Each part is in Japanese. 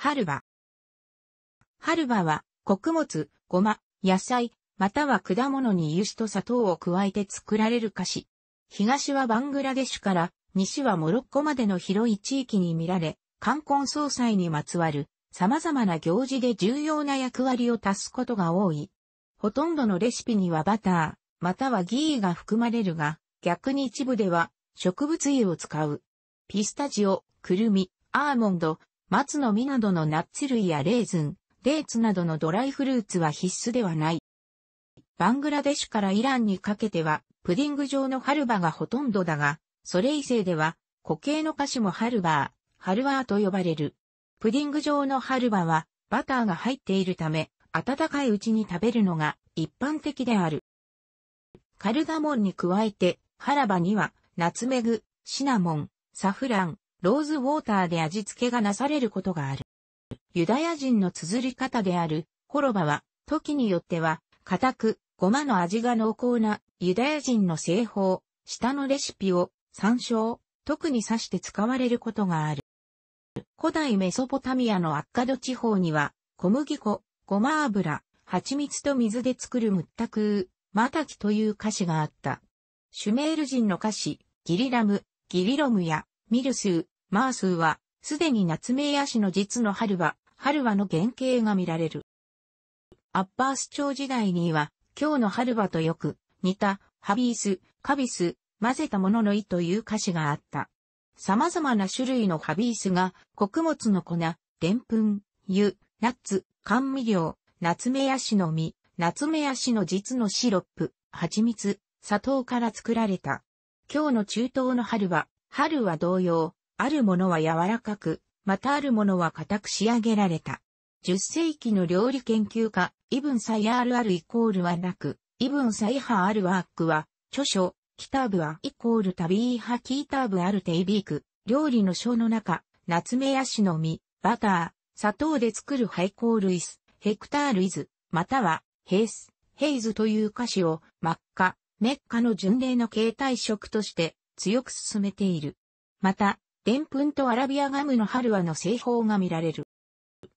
ハルバ。ハルバは、穀物、ごま、野菜、または果物に油脂と砂糖を加えて作られる菓子。東はバングラデシュから、西はモロッコまでの広い地域に見られ、冠婚葬祭にまつわる、様々な行事で重要な役割を達すことが多い。ほとんどのレシピにはバター、またはギーが含まれるが、逆に一部では植物油を使う。ピスタチオ、クルミ、アーモンド、松の実などのナッツ類やレーズン、デーツなどのドライフルーツは必須ではない。バングラデシュからイランにかけては、プディング状のハルバがほとんどだが、それ以西では、固形の菓子もハルバー、ハルワーと呼ばれる。プディング状のハルバは、バターが入っているため、温かいうちに食べるのが一般的である。カルダモンに加えて、ハラバには、ナツメグ、シナモン、サフラン、ローズウォーターで味付けがなされることがある。ユダヤ人の綴り方である、コロバは、時によっては、固く、ごまの味が濃厚なユダヤ人の製法、下のレシピを参照、特に指して使われることがある。古代メソポタミアのアッカド地方には、小麦粉、ごま油、蜂蜜と水で作るムッタクー、マタキという菓子があった。シュメール人の菓子、ギリラム、ギリロムやミルスー、マースーは、すでに夏目屋市の実の春は、春はの原型が見られる。アッバース朝時代には、今日の春はとよく、似た、ハビース、カビス、混ぜたものの意という歌詞があった。様々な種類のハビースが、穀物の粉、でんぷん、湯、ナッツ、甘味料、夏目ヤシの実、夏目ヤシの実のシロップ、蜂蜜、砂糖から作られた。今日の中東の春は、春は同様、あるものは柔らかく、またあるものは固く仕上げられた。10世紀の料理研究家、イブン・サイアール・アルイコールはなく、イブン・サイハー・アル・ワークは、著書、キターブはイコールタビーハ・キーターブ・アル・テイビーク、料理の書の中、ナツメヤシの実、バター、砂糖で作るハイコールイス、ヘクタールイズ、または、ヘイス、ヘイズという菓子を、真っ赤、メッカの巡礼の形態食として、強く進めている。また、デンプンとアラビアガムの春はの製法が見られる。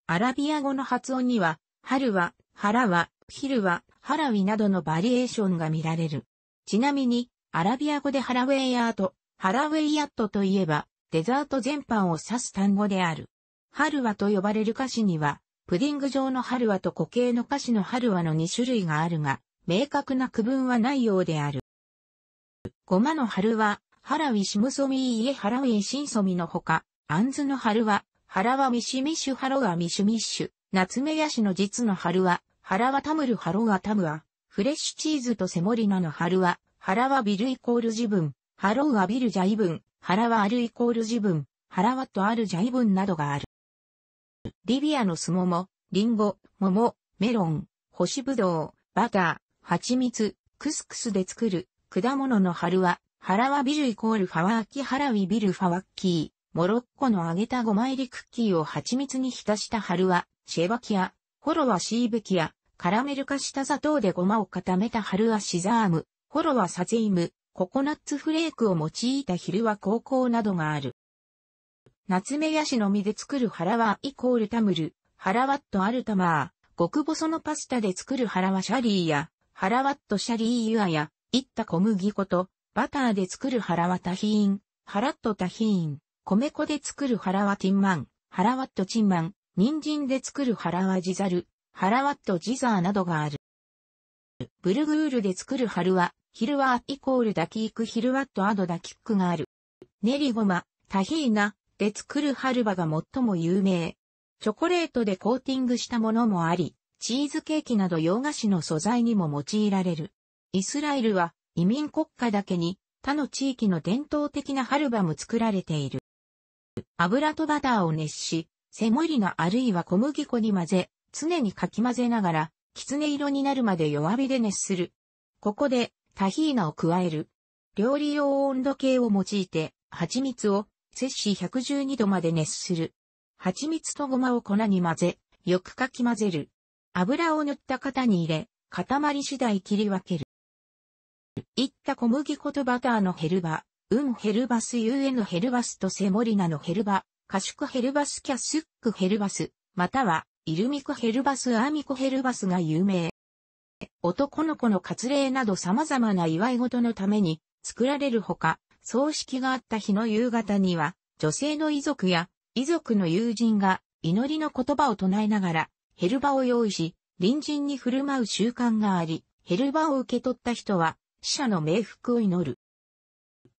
アラビア語の発音には、春は、腹は、昼は、ハラウィなどのバリエーションが見られる。ちなみに、アラビア語でハラウェイアート、ハラウェイアットといえば、デザート全般を指す単語である。春はと呼ばれる歌詞には、プディング状の春はと固形の歌詞の春はの2種類があるが、明確な区分はないようである。ごまの春は、ハラウィシムソミーイエハラウィシンソミのほか、アンズの春は、ハラワミシミシュハロガミシュミッシュ、ナツメヤシの実の春は、ハラワタムルハロガタムア、フレッシュチーズとセモリナの春は、ハラワビルイコール自分、ハロアビルジャイブン、ハラワアルイコール自分、ハラワとアルジャイブンなどがある。リビアのスモモ、リンゴ、モモ、メロン、干しぶどう、バター、蜂蜜、クスクスで作る、果物の春は、ハラワビルイコールファワーキハラウィビルファワッキー。モロッコの揚げた5枚入りクッキーを蜂蜜に浸したハルワ、シェバキア、ホロワシーブキア、カラメル化した砂糖でごまを固めたハルワシザーム、ホロワサゼイム、ココナッツフレークを用いた昼は高校などがある。ナツメヤシの実で作るハラワイコールタムル、ハラワットアルタマー、極細のパスタで作るハラワシャリーや、ハラワットシャリーユアや、いった小麦粉とバターで作るハラワタヒーン、ハラットタヒーン、米粉で作るハラワティンマン、ハラワットチンマン、人参で作るハラワジザル、ハラワットジザーなどがある。ブルグールで作るハルワ、ヒルワイコールダキークヒルワットアドダキックがある。ネリゴマ、タヒーナで作るハルバが最も有名。チョコレートでコーティングしたものもあり、チーズケーキなど洋菓子の素材にも用いられる。イスラエルは移民国家だけに他の地域の伝統的なハルバも作られている。油とバターを熱し、セモリナあるいは小麦粉に混ぜ、常にかき混ぜながら、きつね色になるまで弱火で熱する。ここでタヒーナを加える。料理用温度計を用いて、蜂蜜を摂氏112度まで熱する。蜂蜜とごまを粉に混ぜ、よくかき混ぜる。油を塗った型に入れ、塊次第切り分ける。いった小麦粉とバターのヘルバ、うんヘルバス UN ヘルバスとセモリナのヘルバ、カシュクヘルバスキャスックヘルバス、または、イルミコヘルバスアーミコヘルバスが有名。男の子の割礼など様々な祝い事のために作られるほか、葬式があった日の夕方には、女性の遺族や遺族の友人が祈りの言葉を唱えながら、ヘルバを用意し、隣人に振る舞う習慣があり、ヘルバを受け取った人は、死者の冥福を祈る。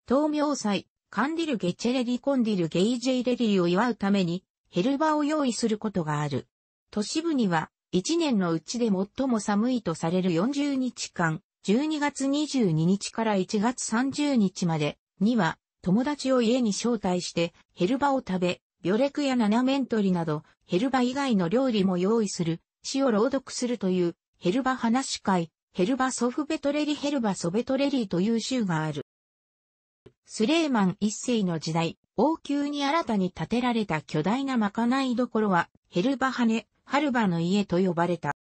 東明祭、カンディルゲチェレリコンディルゲイジェイレリーを祝うために、ヘルバを用意することがある。都市部には、一年のうちで最も寒いとされる40日間、12月22日から1月30日までには、友達を家に招待して、ヘルバを食べ、ビョレクや七面鳥など、ヘルバ以外の料理も用意する、詩を朗読するという、ヘルバ話会、ヘルバソフベトレリヘルバソベトレリという州がある。スレーマン一世の時代、王宮に新たに建てられた巨大なまかないどころは、ヘルバハネ、ハルバの家と呼ばれた。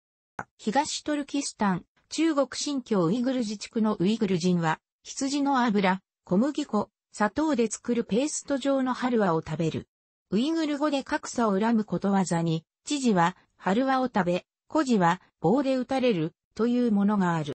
東トルキスタン、中国新疆ウイグル自治区のウイグル人は、羊の油、小麦粉、砂糖で作るペースト状のハルワを食べる。ウイグル語で格差を恨むことわざに、知事は、ハルワを食べ、孤児は棒で打たれるというものがある。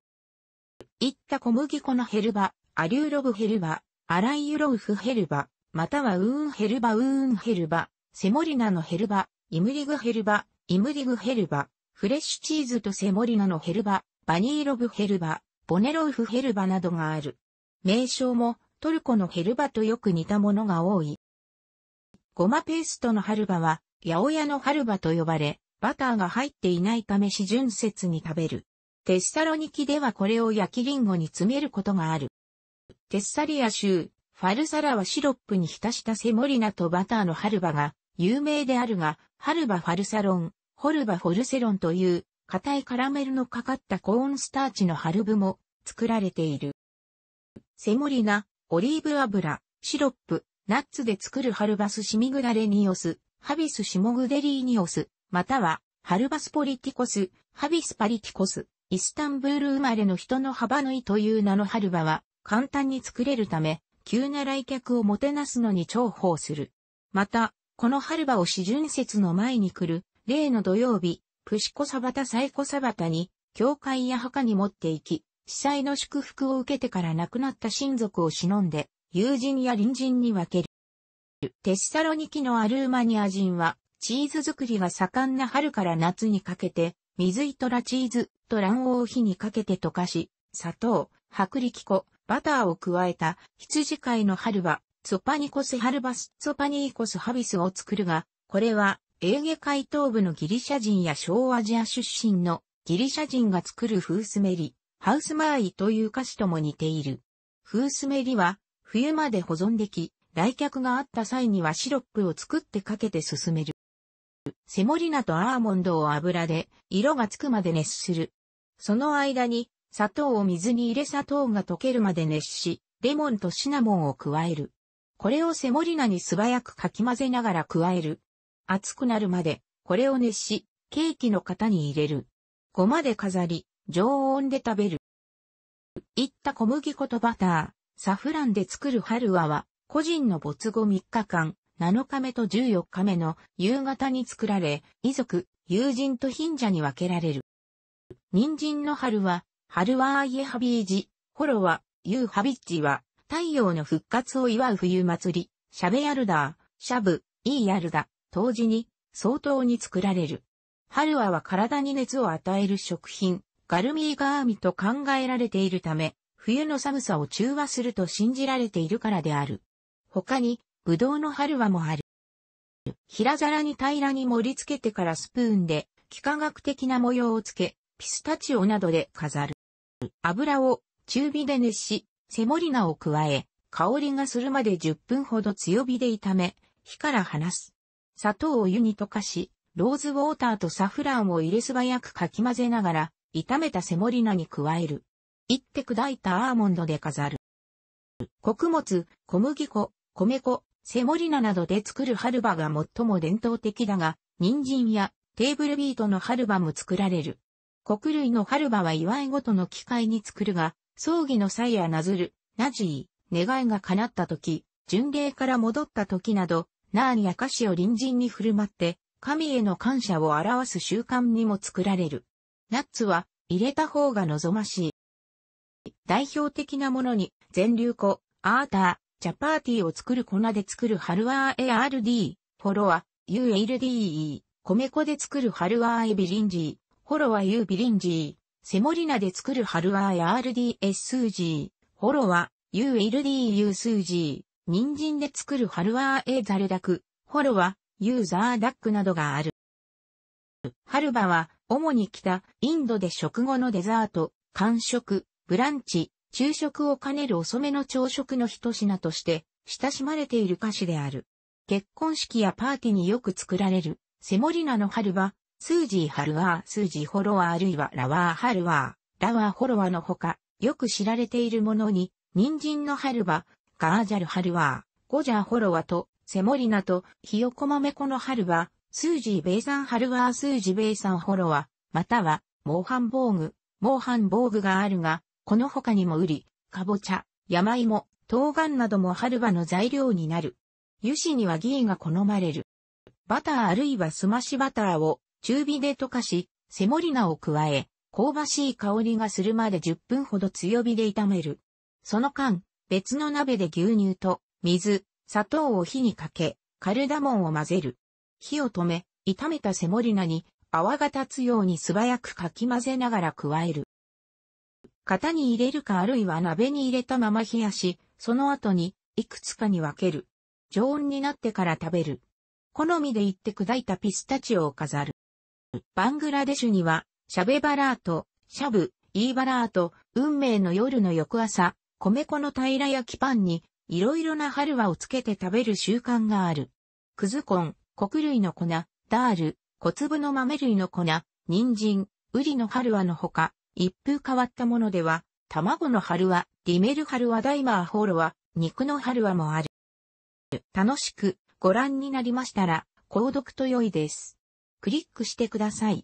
いった小麦粉のヘルバ、アリューロブヘルバ、アライユロウフヘルバ、またはウーンヘルバウーンヘルバ、セモリナのヘルバ、イムリグヘルバ、イムリグヘルバ、フレッシュチーズとセモリナのヘルバ、バニーロブヘルバ、ボネロウフヘルバなどがある。名称もトルコのヘルバとよく似たものが多い。ごまペーストのハルバは、八百屋のハルバと呼ばれ、バターが入っていないため四純節に食べる。テッサロニキではこれを焼きリンゴに詰めることがある。テッサリア州、ファルサラはシロップに浸したセモリナとバターのハルバが有名であるが、ハルバファルサロン、ホルバフォルセロンという硬いカラメルのかかったコーンスターチのハルブも作られている。セモリナ、オリーブ油、シロップ、ナッツで作るハルバスシミグダレニオス、ハビスシモグデリーニオス、または、ハルバスポリティコス、ハビスパリティコス、イスタンブール生まれの人の幅縫いという名のハルバは、簡単に作れるため、急な来客をもてなすのに重宝する。また、このハルバを四巡節の前に来る、例の土曜日、プシコサバタサイコサバタに、教会や墓に持って行き、司祭の祝福を受けてから亡くなった親族を忍んで、友人や隣人に分ける。テッサロニキのアルーマニア人は、チーズ作りが盛んな春から夏にかけて、水糸ラチーズ、と卵黄火にかけて溶かし、砂糖、薄力粉、バターを加えた羊飼いの春は、ツパニコスハルバスツパニーコスハビスを作るが、これは、エーゲ海東部のギリシャ人や小アジア出身のギリシャ人が作るフースメリ、ハウスマーイという歌詞とも似ている。フースメリは、冬まで保存でき、来客があった際にはシロップを作ってかけて進める。セモリナとアーモンドを油で色がつくまで熱する。その間に砂糖を水に入れ砂糖が溶けるまで熱し、レモンとシナモンを加える。これをセモリナに素早くかき混ぜながら加える。熱くなるまで、これを熱し、ケーキの型に入れる。ごまで飾り、常温で食べる。いった小麦粉とバター、サフランで作る春和は、個人の没後3日間、7日目と14日目の夕方に作られ、遺族、友人と貧者に分けられる。人参の春は、春はアイエハビージ、ホロは、ユーハビッジは、太陽の復活を祝う冬祭り、シャベヤルダー、シャブ、イーヤルダ、当時に、相当に作られる。春はは体に熱を与える食品、ガルミーガーミと考えられているため、冬の寒さを中和すると信じられているからである。他に、ぶどうの春はもある。平皿に平らに盛り付けてからスプーンで、幾何学的な模様をつけ、ピスタチオなどで飾る。油を中火で熱し、セモリナを加え、香りがするまで10分ほど強火で炒め、火から離す。砂糖を湯に溶かし、ローズウォーターとサフランを入れ素早くかき混ぜながら、炒めたセモリナに加える。いって砕いたアーモンドで飾る。穀物、小麦粉、米粉、セモリナなどで作るハルバが最も伝統的だが、人参やテーブルビートのハルバも作られる。穀類のハルバは祝いごとの機会に作るが、葬儀の際やなずる、ナジー、願いが叶った時、巡礼から戻った時など、ナーニや菓子を隣人に振る舞って、神への感謝を表す習慣にも作られる。ナッツは入れた方が望ましい。代表的なものに、全粒粉、アータチャパーティーを作る粉で作るハルワーエ RD、フォロワ、ー、ULDE、米粉で作るハルワーエビリンジー、フォロワー U ビリンジー、セモリナで作るハルワーエ RDS 数字、フォロワ、ー ULDU 数字、人参で作るハルワーエザルダク、フォロワ、ー、ユーザーダックなどがある。ハルバは、主に北、インドで食後のデザート、完食、ブランチ、昼食を兼ねる遅めの朝食の一品として親しまれている菓子である。結婚式やパーティーによく作られるセモリナの春は、スージーハルワー、スージーホロワーあるいはラワーハルワー、ラワーホロワーのほか、よく知られているものに、人参の春は、ガージャルハルワー、ゴジャーホロワーと、セモリナと、ヒヨコマメコの春は、スージーベイサンハルワー、スージーベイサンホロワ、ー、または、モーハンボーグ、モーハンボーグがあるが、この他にもウリ、かぼちゃ、山芋、冬瓜なども春場の材料になる。油脂にはギーが好まれる。バターあるいはすましバターを中火で溶かし、セモリナを加え、香ばしい香りがするまで10分ほど強火で炒める。その間、別の鍋で牛乳と水、砂糖を火にかけ、カルダモンを混ぜる。火を止め、炒めたセモリナに泡が立つように素早くかき混ぜながら加える。型に入れるかあるいは鍋に入れたまま冷やし、その後に、いくつかに分ける。常温になってから食べる。好みで言って砕いたピスタチオを飾る。バングラデシュには、シャベバラート、シャブ、イーバラート、運命の夜の翌朝、米粉の平焼きパンに、いろいろな春和をつけて食べる習慣がある。クズコン、穀類の粉、ダール、小粒の豆類の粉、人参、ウリの春和のほか、一風変わったものでは、卵の春は、ディメル春はダイマーホールは、肉の春はもある。楽しくご覧になりましたら、購読と良いです。クリックしてください。